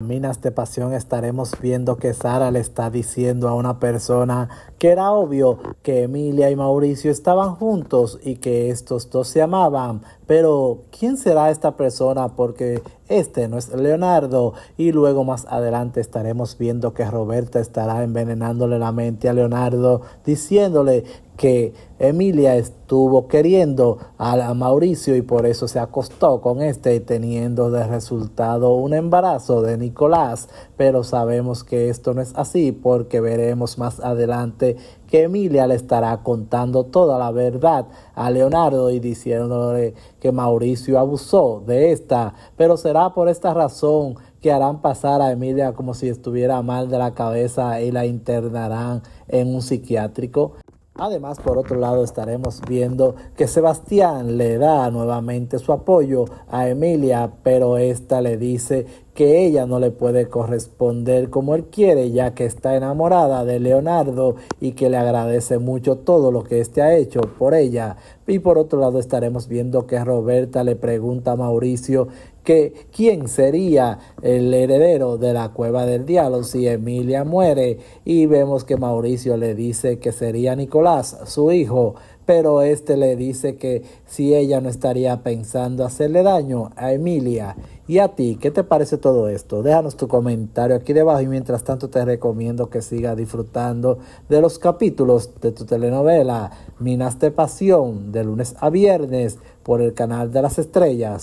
Minas de este Pasión estaremos viendo que Sara le está diciendo a una persona que era obvio que Emilia y Mauricio estaban juntos y que estos dos se amaban, pero ¿quién será esta persona? Porque este no es Leonardo. Y luego más adelante estaremos viendo que Roberta estará envenenándole la mente a Leonardo, diciéndole que Emilia estuvo queriendo a Mauricio y por eso se acostó con este teniendo de resultado un embarazo de Nicolás. Pero sabemos que esto no es así porque veremos más adelante que Emilia le estará contando toda la verdad a Leonardo y diciéndole que Mauricio abusó de esta, pero será por esta razón que harán pasar a Emilia como si estuviera mal de la cabeza y la internarán en un psiquiátrico. Además, por otro lado, estaremos viendo que Sebastián le da nuevamente su apoyo a Emilia, pero esta le dice que ella no le puede corresponder como él quiere, ya que está enamorada de Leonardo y que le agradece mucho todo lo que éste ha hecho por ella. Y por otro lado estaremos viendo que Roberta le pregunta a Mauricio que quién sería el heredero de la cueva del diablo si Emilia muere y vemos que Mauricio le dice que sería Nicolás, su hijo pero este le dice que si ella no estaría pensando hacerle daño a Emilia. ¿Y a ti qué te parece todo esto? Déjanos tu comentario aquí debajo y mientras tanto te recomiendo que sigas disfrutando de los capítulos de tu telenovela Minas de Pasión de lunes a viernes por el canal de las estrellas.